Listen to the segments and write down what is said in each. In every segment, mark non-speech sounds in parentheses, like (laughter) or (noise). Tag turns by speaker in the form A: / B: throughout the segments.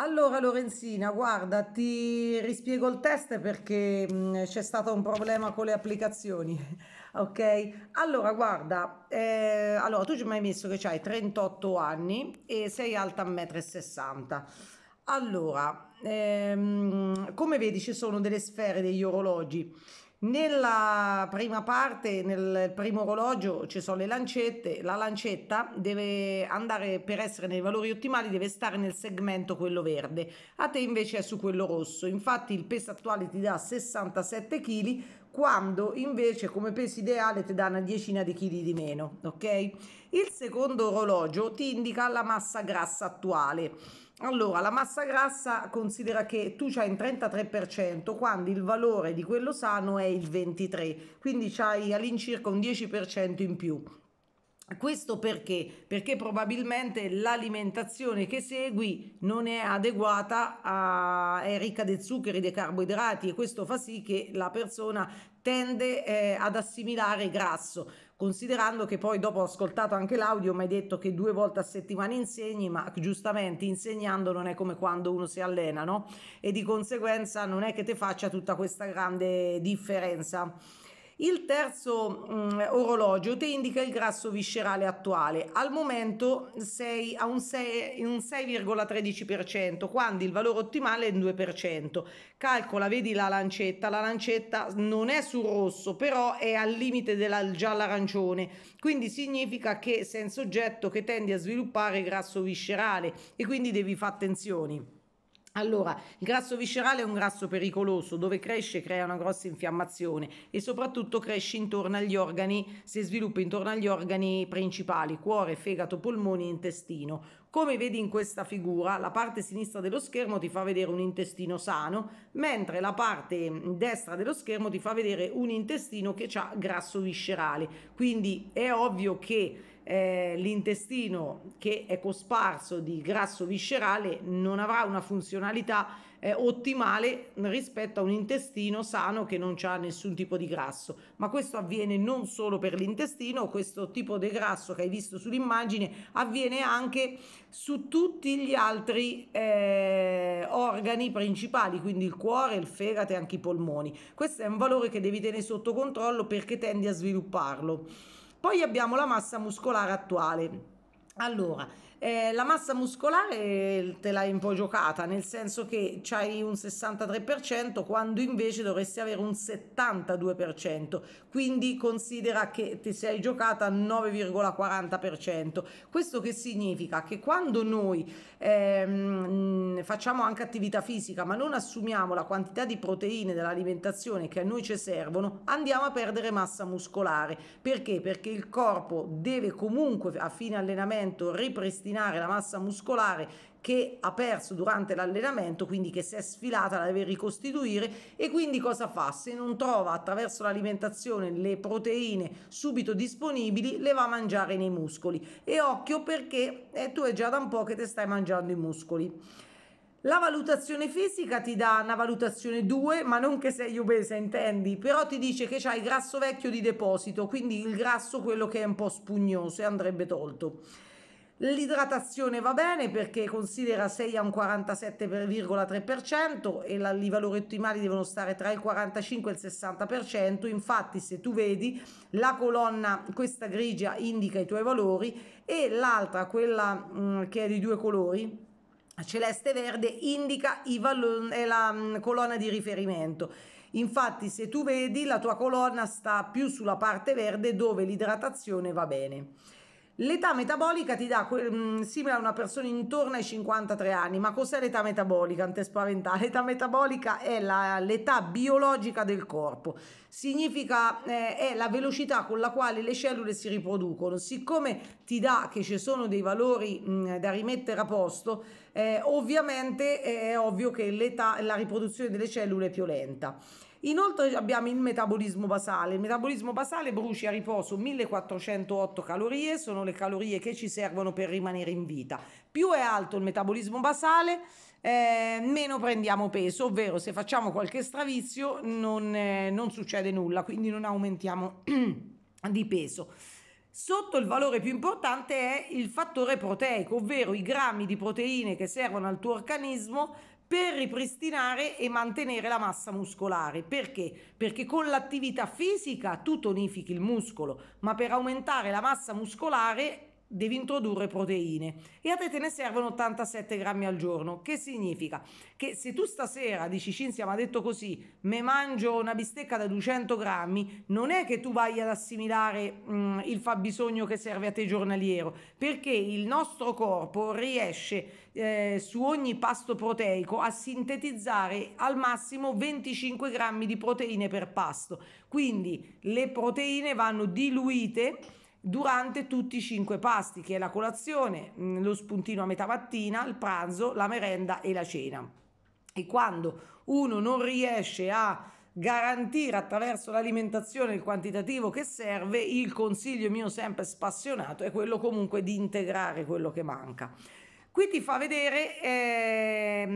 A: Allora Lorenzina, guarda, ti rispiego il test perché mm, c'è stato un problema con le applicazioni, (laughs) ok? Allora, guarda, eh, allora tu ci hai messo che c'hai 38 anni e sei alta 1,60 m. Allora, ehm, come vedi ci sono delle sfere degli orologi nella prima parte, nel primo orologio, ci sono le lancette. La lancetta deve andare per essere nei valori ottimali, deve stare nel segmento quello verde. A te invece è su quello rosso. Infatti il peso attuale ti dà 67 kg, quando invece come peso ideale ti dà una decina di chili di meno, ok? Il secondo orologio ti indica la massa grassa attuale. Allora, la massa grassa considera che tu c'hai il 33%, quando il valore di quello sano è il 23%, quindi c'hai all'incirca un 10% in più. Questo perché? Perché probabilmente l'alimentazione che segui non è adeguata, a, è ricca di zuccheri, di carboidrati e questo fa sì che la persona tende eh, ad assimilare grasso, considerando che poi dopo ho ascoltato anche l'audio mi hai detto che due volte a settimana insegni, ma giustamente insegnando non è come quando uno si allena, no? E di conseguenza non è che ti faccia tutta questa grande differenza. Il terzo mm, orologio ti indica il grasso viscerale attuale, al momento sei a un 6,13%, quando il valore ottimale è un 2%. Calcola, vedi la lancetta, la lancetta non è sul rosso, però è al limite del giallo-arancione, quindi significa che sei un soggetto che tendi a sviluppare grasso viscerale e quindi devi fare attenzioni. Allora, il grasso viscerale è un grasso pericoloso, dove cresce crea una grossa infiammazione e soprattutto cresce intorno agli organi, si sviluppa intorno agli organi principali, cuore, fegato, polmoni e intestino. Come vedi in questa figura, la parte sinistra dello schermo ti fa vedere un intestino sano, mentre la parte destra dello schermo ti fa vedere un intestino che ha grasso viscerale. Quindi è ovvio che eh, l'intestino che è cosparso di grasso viscerale non avrà una funzionalità eh, ottimale rispetto a un intestino sano che non ha nessun tipo di grasso. Ma questo avviene non solo per l'intestino, questo tipo di grasso che hai visto sull'immagine avviene anche su tutti gli altri eh, organi principali, quindi il cuore, il fegato e anche i polmoni. Questo è un valore che devi tenere sotto controllo perché tendi a svilupparlo. Poi abbiamo la massa muscolare attuale. Allora, eh, la massa muscolare eh, te l'hai un po' giocata, nel senso che c'hai un 63% quando invece dovresti avere un 72%, quindi considera che ti sei giocata 9,40%. Questo che significa? Che quando noi ehm, facciamo anche attività fisica, ma non assumiamo la quantità di proteine dell'alimentazione che a noi ci servono, andiamo a perdere massa muscolare. Perché? Perché il corpo deve comunque a fine allenamento ripristinare ripristinare la massa muscolare che ha perso durante l'allenamento, quindi che si è sfilata, la deve ricostituire e quindi cosa fa? Se non trova attraverso l'alimentazione le proteine subito disponibili, le va a mangiare nei muscoli. E occhio perché eh, tu è già da un po' che te stai mangiando i muscoli. La valutazione fisica ti dà una valutazione 2, ma non che sei obesa, intendi, però ti dice che c'hai grasso vecchio di deposito, quindi il grasso quello che è un po' spugnoso e andrebbe tolto. L'idratazione va bene perché considera 6 a un 47,3% e la, i valori ottimali devono stare tra il 45 e il 60%, infatti se tu vedi la colonna questa grigia indica i tuoi valori e l'altra quella mh, mm, che è di due colori celeste e verde indica i valori, la mh, mm, colonna di riferimento. Infatti se tu vedi la tua colonna sta più sulla parte verde dove l'idratazione va bene. L'età metabolica ti dà, mm, simile a una persona intorno ai 53 anni, ma cos'è l'età metabolica? Non ti spaventare, (laughs) l'età metabolica è la, l'età biologica del corpo, significa eh, è la velocità con la quale le cellule si riproducono, siccome ti dà che ci sono dei valori mh, mm, da rimettere a posto, eh, ovviamente eh, è ovvio che l'età, la riproduzione delle cellule è più lenta. Inoltre abbiamo il metabolismo basale. Il metabolismo basale brucia a riposo 1408 calorie, sono le calorie che ci servono per rimanere in vita. Più è alto il metabolismo basale, eh, meno prendiamo peso, ovvero se facciamo qualche stravizio non, eh, non succede nulla, quindi non aumentiamo (clears throat) di peso. Sotto il valore più importante è il fattore proteico, ovvero i grammi di proteine che servono al tuo organismo per ripristinare e mantenere la massa muscolare. Perché? Perché con l'attività fisica tu tonifichi il muscolo, ma per aumentare la massa muscolare devi introdurre proteine e a te te ne servono 87 grammi al giorno. Che significa? Che se tu stasera dici Cinzia mi ha detto così, me mangio una bistecca da 200 grammi, non è che tu vai ad assimilare mh, mm, il fabbisogno che serve a te giornaliero, perché il nostro corpo riesce eh, su ogni pasto proteico a sintetizzare al massimo 25 grammi di proteine per pasto. Quindi le proteine vanno diluite durante tutti i cinque pasti, che è la colazione, mm, lo spuntino a metà mattina, il pranzo, la merenda e la cena. E quando uno non riesce a garantire attraverso l'alimentazione il quantitativo che serve, il consiglio mio sempre spassionato è quello comunque di integrare quello che manca. Qui ti fa vedere eh,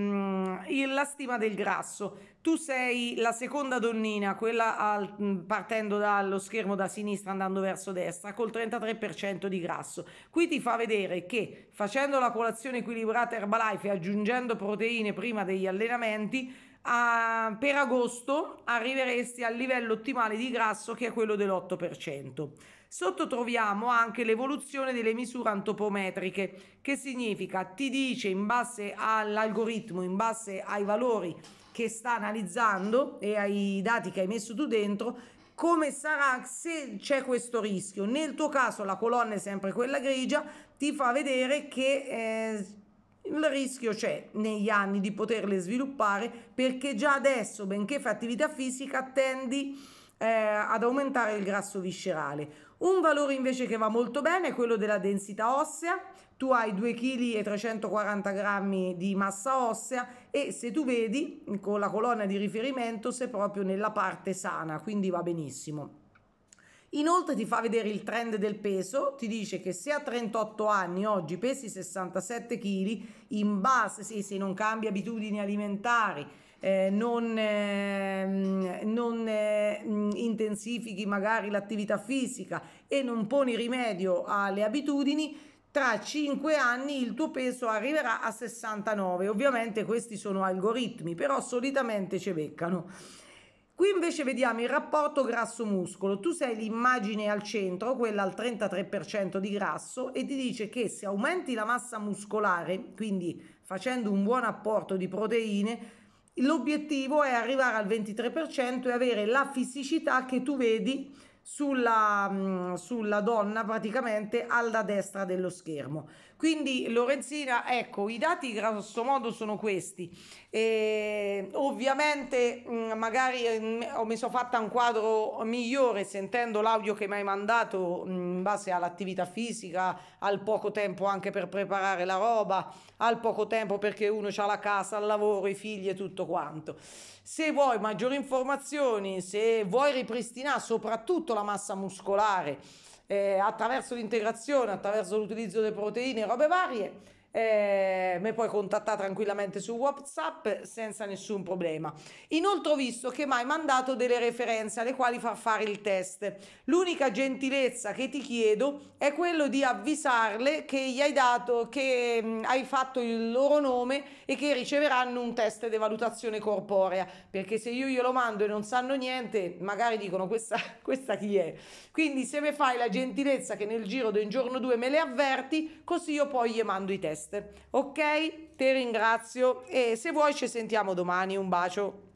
A: la stima del grasso. Tu sei la seconda donnina, quella al, partendo dallo schermo da sinistra andando verso destra, col 33% di grasso. Qui ti fa vedere che facendo la colazione equilibrata Herbalife e aggiungendo proteine prima degli allenamenti, a, per agosto arriveresti al livello ottimale di grasso che è quello dell'8%. Sotto troviamo anche l'evoluzione delle misure antropometriche, che significa ti dice in base all'algoritmo, in base ai valori che sta analizzando e ai dati che hai messo tu dentro, come sarà se c'è questo rischio. Nel tuo caso la colonna è sempre quella grigia, ti fa vedere che eh, il rischio c'è negli anni di poterle sviluppare perché già adesso, benché fai attività fisica, tendi eh, ad aumentare il grasso viscerale. Un valore invece che va molto bene è quello della densità ossea. Tu hai 2 kg e 340 g di massa ossea e se tu vedi con la colonna di riferimento sei proprio nella parte sana, quindi va benissimo. Inoltre ti fa vedere il trend del peso, ti dice che se a 38 anni oggi pesi 67 kg, in base, sì, se non cambi abitudini alimentari, eh, non, eh, non eh, intensifichi magari l'attività fisica e non poni rimedio alle abitudini, tra 5 anni il tuo peso arriverà a 69. Ovviamente questi sono algoritmi, però solitamente ci beccano. Qui invece vediamo il rapporto grasso-muscolo. Tu sei l'immagine al centro, quella al 33% di grasso, e ti dice che se aumenti la massa muscolare, quindi facendo un buon apporto di proteine, l'obiettivo è arrivare al 23% e avere la fisicità che tu vedi sulla, mm, sulla donna praticamente alla destra dello schermo. Quindi Lorenzina, ecco, i dati grosso modo sono questi. E, ehm, ovviamente mm, magari mm, ho mi sono fatta un quadro migliore sentendo l'audio che mi hai mandato in base all'attività fisica, al poco tempo anche per preparare la roba, al poco tempo perché uno ha la casa, il lavoro, i figli e tutto quanto. Se vuoi maggiori informazioni, se vuoi ripristinare soprattutto aumento la massa muscolare eh, attraverso l'integrazione, attraverso l'utilizzo delle proteine e robe varie eh, mi puoi contattare tranquillamente su WhatsApp senza nessun problema. Inoltre ho visto che mi hai mandato delle referenze alle quali far fare il test. L'unica gentilezza che ti chiedo è quello di avvisarle che gli hai dato, che mm, hai fatto il loro nome e che riceveranno un test di valutazione corporea, perché se io glielo mando e non sanno niente, magari dicono questa, (laughs) questa chi è. Quindi se mi fai la gentilezza che nel giro di un giorno o due me le avverti, così io poi gli mando i test test. Ok? Te ringrazio e se vuoi ci sentiamo domani. Un bacio.